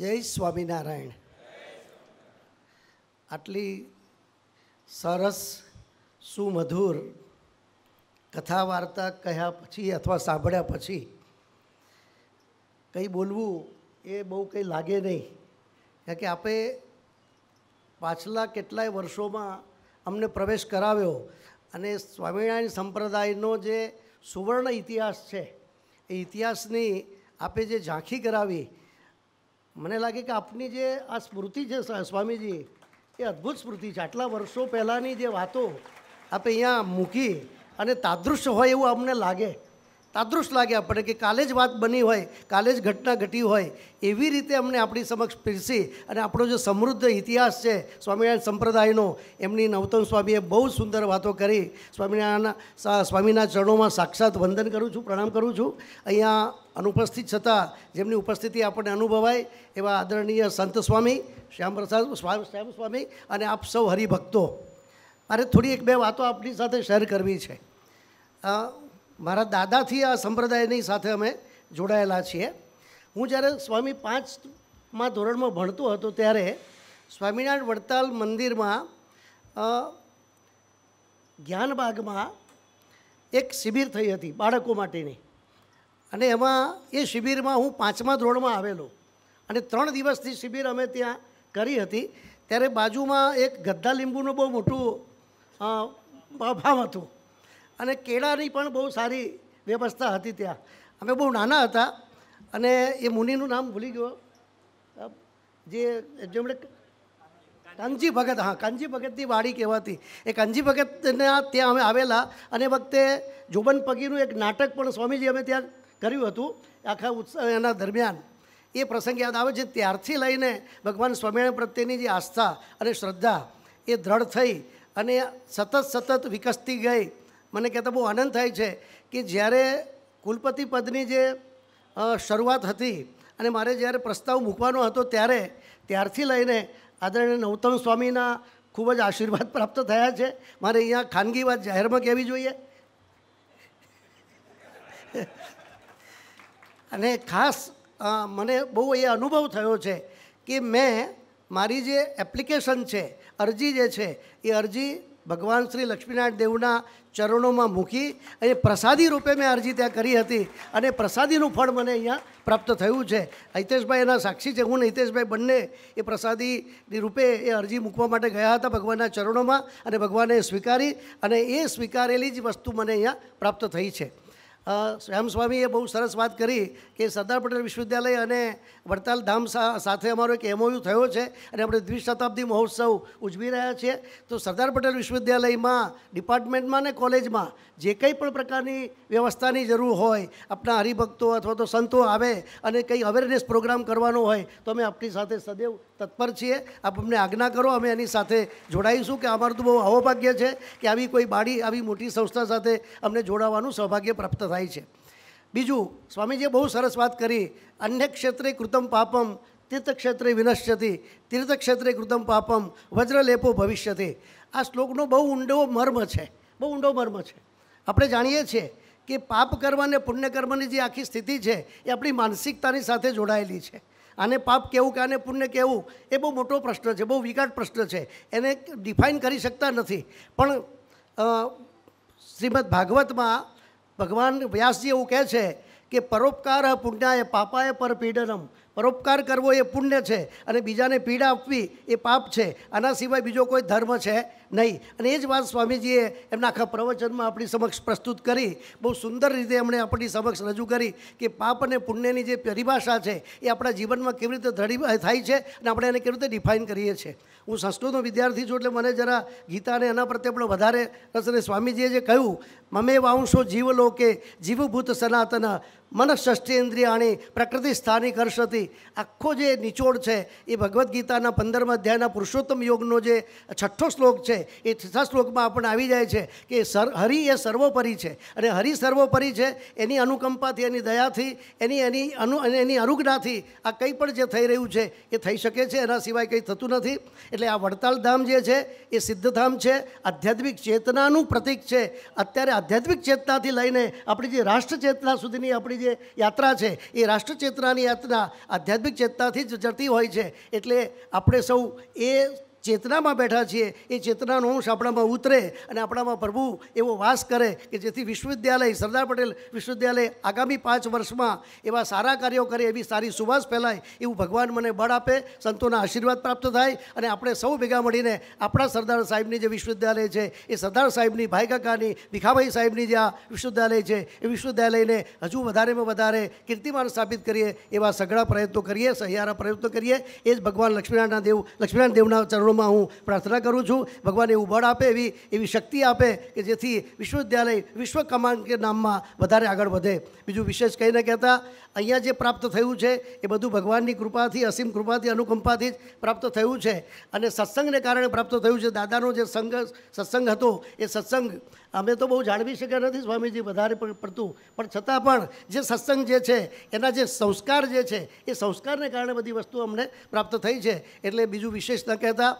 જય સ્વામિનારાયણ આટલી સરસ સુમધુર કથા વાર્તા કહ્યા પછી અથવા સાંભળ્યા પછી કંઈ બોલવું એ બહુ કંઈ લાગે નહીં કારણ કે આપે પાછલા કેટલાય વર્ષોમાં અમને પ્રવેશ કરાવ્યો અને સ્વામિનારાયણ સંપ્રદાયનો જે સુવર્ણ ઇતિહાસ છે એ ઇતિહાસની આપે જે ઝાંખી કરાવી મને લાગે કે આપની જે આ સ્મૃતિ છે સ્વામીજી એ અદ્ભુત સ્મૃતિ છે આટલા વર્ષો પહેલાંની જે વાતો આપણે અહીંયા મૂકી અને તાદૃશ્ય હોય એવું અમને લાગે તાદૃશ લાગે આપણને કે કાલે જ વાત બની હોય કાલે જ ઘટના ઘટી હોય એવી રીતે અમને આપણી સમક્ષ પીરસી અને આપણો જે સમૃદ્ધ ઇતિહાસ છે સ્વામિનારાયણ સંપ્રદાયનો એમની નવતમ સ્વામીએ બહુ સુંદર વાતો કરી સ્વામિનારાયણના સ્વામીના ચરણોમાં સાક્ષાત વંદન કરું છું પ્રણામ કરું છું અહીંયા અનુપસ્થિત છતાં જેમની ઉપસ્થિતિ આપણને અનુભવાય એવા આદરણીય સંત સ્વામી શ્યામપ્રસાદ શ્યામ સ્વામી અને આપ સૌ હરિભક્તો મારે થોડી એક બે વાતો આપની સાથે શેર કરવી છે મારા દાદાથી આ સંપ્રદાયની સાથે અમે જોડાયેલા છીએ હું જ્યારે સ્વામી પાંચમાં ધોરણમાં ભણતો હતો ત્યારે સ્વામિનારાયણ વડતાલ મંદિરમાં જ્ઞાનબાગમાં એક શિબિર થઈ હતી બાળકો માટેની અને એમાં એ શિબિરમાં હું પાંચમા ધોરણમાં આવેલો અને ત્રણ દિવસથી શિબિર અમે ત્યાં કરી હતી ત્યારે બાજુમાં એક ગદ્દા લીંબુનું બહુ મોટું ભાવ હતું અને કેળાની પણ બહુ સારી વ્યવસ્થા હતી ત્યાં અમે બહુ નાના હતા અને એ મુનિનું નામ ભૂલી ગયો જે જેમણે કાનજી ભગત હા કાનજી ભગતની વાડી કહેવાતી એ કાનજી ભગતના ત્યાં અમે આવેલા અને વખતે જોબન પગીનું એક નાટક પણ સ્વામીજી અમે ત્યાં કર્યું હતું આખા ઉત્સવ એના દરમિયાન એ પ્રસંગ યાદ આવે છે ત્યારથી લઈને ભગવાન સ્વામિનારાયણ પ્રત્યેની જે આસ્થા અને શ્રદ્ધા એ દ્રઢ થઈ અને સતત સતત વિકસતી ગઈ મને કહેતા બહુ આનંદ થાય છે કે જ્યારે કુલપતિ પદની જે શરૂઆત હતી અને મારે જ્યારે પ્રસ્તાવ મૂકવાનો હતો ત્યારે ત્યારથી લઈને આદરણીય નવતમ સ્વામીના ખૂબ જ આશીર્વાદ પ્રાપ્ત થયા છે મારે અહીંયા ખાનગી વાત જાહેરમાં કહેવી જોઈએ અને ખાસ મને બહુ એ અનુભવ થયો છે કે મેં મારી જે એપ્લિકેશન છે અરજી જે છે એ અરજી ભગવાન શ્રી લક્ષ્મીનારાયણ દેવના ચરણોમાં મૂકી અને પ્રસાદી રૂપે મેં અરજી ત્યાં કરી હતી અને પ્રસાદીનું ફળ મને અહીંયા પ્રાપ્ત થયું છે હિતેશભાઈ એના સાક્ષી છે હું હિતેશભાઈ બંને એ પ્રસાદીની રૂપે એ અરજી મૂકવા માટે ગયા હતા ભગવાનના ચરણોમાં અને ભગવાને સ્વીકારી અને એ સ્વીકારેલી જ વસ્તુ મને અહીંયા પ્રાપ્ત થઈ છે સ્વામીએ બહુ સરસ વાત કરી કે સરદાર પટેલ વિશ્વવિદ્યાલય અને વડતાલ ધામ સાથે અમારો એક એમઓયુ થયો છે અને આપણે દ્વિશતાબ્દી મહોત્સવ ઉજવી રહ્યા છીએ તો સરદાર પટેલ વિશ્વવિદ્યાલયમાં ડિપાર્ટમેન્ટમાં ને કોલેજમાં જે કંઈ પણ પ્રકારની વ્યવસ્થાની જરૂર હોય આપણા હરિભક્તો અથવા તો સંતો આવે અને કંઈ અવેરનેસ પ્રોગ્રામ કરવાનો હોય તો અમે આપની સાથે સદૈવ તત્પર છીએ આપ અમને આજ્ઞા કરો અમે એની સાથે જોડાઈશું કે અમારું તો બહુ અહોભાગ્ય છે કે આવી કોઈ બાડી આવી મોટી સંસ્થા સાથે અમને જોડાવાનું સૌભાગ્ય પ્રાપ્ત થાય છે બીજું સ્વામીજીએ બહુ સરસ વાત કરી અન્ય ક્ષેત્રે કૃતમ પાપમ તીર્થક્ષેત્રે વિનશ્યતિ તીર્થક્ષેત્રે કૃતમ પાપમ વજ્રલેપો ભવિષ્યતિ આ શ્લોકનો બહુ ઊંડો મર્મ છે બહુ ઊંડો મર્મ છે આપણે જાણીએ છીએ કે પાપ કર્મ અને પુણ્યકર્મની જે આખી સ્થિતિ છે એ આપણી માનસિકતાની સાથે જોડાયેલી છે આને પાપ કહેવું કે આને પુણ્ય કહેવું એ બહુ મોટો પ્રશ્ન છે બહુ વિકાટ પ્રશ્ન છે એને ડિફાઇન કરી શકતા નથી પણ શ્રીમદ ભાગવતમાં ભગવાન વ્યાસજી એવું કહે છે કે પરોપકાર પુણ્યાય પાપાય પરપીડનમ પરોપકાર કરવો એ પુણ્ય છે અને બીજાને પીડા આપવી એ પાપ છે આના સિવાય બીજો કોઈ ધર્મ છે નહીં અને એ જ વાત સ્વામીજીએ એમના આખા પ્રવચનમાં આપણી સમક્ષ પ્રસ્તુત કરી બહુ સુંદર રીતે એમણે આપણી સમક્ષ રજૂ કરી કે પાપ અને પુણ્યની જે પરિભાષા છે એ આપણા જીવનમાં કેવી રીતે ધડી થાય છે અને આપણે એને કેવી રીતે ડિફાઇન કરીએ છીએ હું સંસ્કૃતનો વિદ્યાર્થી છું એટલે મને જરા ગીતાને એના પ્રત્યે પણ વધારે રસ અને સ્વામીજીએ જે કહ્યું મમે વાંશો જીવલોકે જીવભૂત સનાતન મન પ્રકૃતિ સ્થાનિક હર્ષથી આખો જે નિચોડ છે એ ભગવદ્ ગીતાના પંદરમા અધ્યાયના પુરુષોત્તમ યોગનો જે છઠ્ઠો શ્લોક છે એ છઠ્ઠા શ્લોકમાં આપણને આવી જાય છે કે સર હરિ એ સર્વોપરી છે અને હરિ સર્વોપરી છે એની અનુકંપાથી એની દયાથી એની એની અનુ એની અનુજ્ઞાથી આ કંઈ પણ જે થઈ રહ્યું છે એ થઈ શકે છે એના સિવાય કંઈ થતું નથી એટલે આ વડતાલ ધામ જે છે એ સિદ્ધધામ છે આધ્યાત્મિક ચેતનાનું પ્રતિક છે અત્યારે આધ્યાત્મિક ચેતનાથી લઈને આપણી જે રાષ્ટ્ર ચેતના સુધીની આપણી જે યાત્રા છે એ રાષ્ટ્રચેતનાની યાત્રા આધ્યાત્મિક ચેતનાથી જ જતી હોય છે એટલે આપણે સૌ એ ચેતનામાં બેઠા છીએ એ ચેતનાનો અંશ આપણામાં ઉતરે અને આપણામાં પ્રભુ એવો વાસ કરે કે જેથી વિશ્વવિદ્યાલય સરદાર પટેલ વિશ્વવિદ્યાલય આગામી પાંચ વર્ષમાં એવા સારા કાર્યો કરે એવી સારી સુવાસ ફેલાય એવું ભગવાન મને બળ આપે સંતોના આશીર્વાદ પ્રાપ્ત થાય અને આપણે સૌ ભેગા મળીને આપણા સરદાર સાહેબની જે વિશ્વવિદ્યાલય છે એ સરદાર સાહેબની ભાઈ કાકાની ભીખાભાઈ સાહેબની જે આ વિશ્વવિદ્યાલય છે એ વિશ્વવિદ્યાલયને હજુ વધારેમાં વધારે કીર્તિમાન સ્થાપિત કરીએ એવા સઘળા પ્રયત્નો કરીએ સહિયારા પ્રયત્નો કરીએ એ જ ભગવાન લક્ષ્મીનારાયણ દેવ લક્ષ્મીનારાયણ દેવના ચરણો ચરણોમાં હું પ્રાર્થના કરું છું ભગવાન એવું બળ આપે એવી એવી શક્તિ આપે કે જેથી વિશ્વવિદ્યાલય વિશ્વ કમાન્ડ કે નામમાં વધારે આગળ વધે બીજું વિશેષ કહીને કહેતા અહીંયા જે પ્રાપ્ત થયું છે એ બધું ભગવાનની કૃપાથી અસીમ કૃપાથી અનુકંપાથી જ પ્રાપ્ત થયું છે અને સત્સંગને કારણે પ્રાપ્ત થયું છે દાદાનો જે સંગ સત્સંગ હતો એ સત્સંગ અમે તો બહુ જાણવી શક્યા નથી સ્વામીજી વધારે પડતું પણ છતાં પણ જે સત્સંગ જે છે એના જે સંસ્કાર જે છે એ સંસ્કારને કારણે બધી વસ્તુ અમને પ્રાપ્ત થઈ છે એટલે બીજું વિશેષ ન કહેતા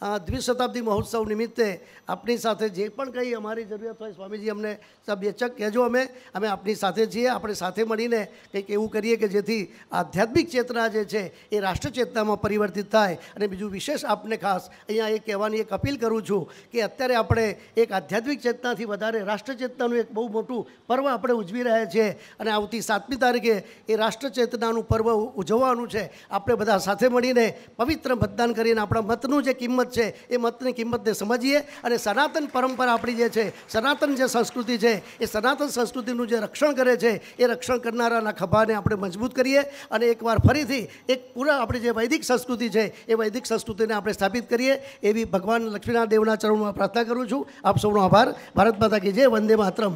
દ્વિશતાબ્દી મહોત્સવ નિમિત્તે આપણી સાથે જે પણ કંઈ અમારી જરૂરિયાત હોય સ્વામીજી અમને સભ્યચક કહેજો અમે અમે આપની સાથે છીએ આપણે સાથે મળીને કંઈક એવું કરીએ કે જેથી આધ્યાત્મિક ચેતના જે છે એ રાષ્ટ્ર ચેતનામાં પરિવર્તિત થાય અને બીજું વિશેષ આપને ખાસ અહીંયા એ કહેવાની એક અપીલ કરું છું કે અત્યારે આપણે એક આધ્યાત્મિક ચેતનાથી વધારે રાષ્ટ્ર ચેતનાનું એક બહુ મોટું પર્વ આપણે ઉજવી રહ્યા છીએ અને આવતી સાતમી તારીખે એ રાષ્ટ્ર ચેતનાનું પર્વ ઉજવવાનું છે આપણે બધા સાથે મળીને પવિત્ર મતદાન કરીને આપણા મતનું જે કિંમત કિંમત છે એ મતની કિંમતને સમજીએ અને સનાતન પરંપરા આપણી જે છે સનાતન જે સંસ્કૃતિ છે એ સનાતન સંસ્કૃતિનું જે રક્ષણ કરે છે એ રક્ષણ કરનારાના ખભાને આપણે મજબૂત કરીએ અને એકવાર ફરીથી એક પૂરા આપણી જે વૈદિક સંસ્કૃતિ છે એ વૈદિક સંસ્કૃતિને આપણે સ્થાપિત કરીએ એવી ભગવાન લક્ષ્મીનાથ દેવના ચરણમાં પ્રાર્થના કરું છું આપ સૌનો આભાર ભારત માતા કી જય વંદે માતરમ